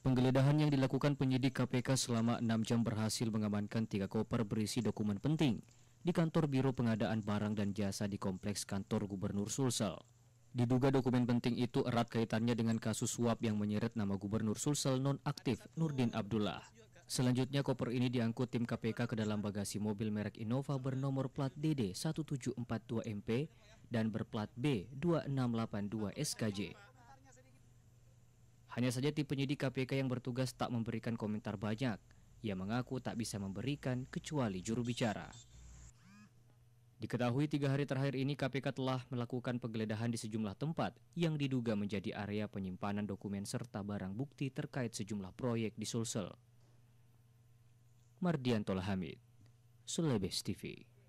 Penggeledahan yang dilakukan penyidik KPK selama enam jam berhasil mengamankan tiga koper berisi dokumen penting di kantor Biro Pengadaan Barang dan Jasa di Kompleks Kantor Gubernur Sulsel. Diduga dokumen penting itu erat kaitannya dengan kasus suap yang menyeret nama Gubernur Sulsel nonaktif Nurdin Abdullah. Selanjutnya koper ini diangkut tim KPK ke dalam bagasi mobil merek Innova bernomor plat DD 1742MP dan berplat B 2682 SKJ. Hanya saja tim penyidik KPK yang bertugas tak memberikan komentar banyak. Ia mengaku tak bisa memberikan kecuali juru bicara. Diketahui tiga hari terakhir ini KPK telah melakukan penggeledahan di sejumlah tempat yang diduga menjadi area penyimpanan dokumen serta barang bukti terkait sejumlah proyek di Sulsel. Mardian Tolhamid, Sulebes TV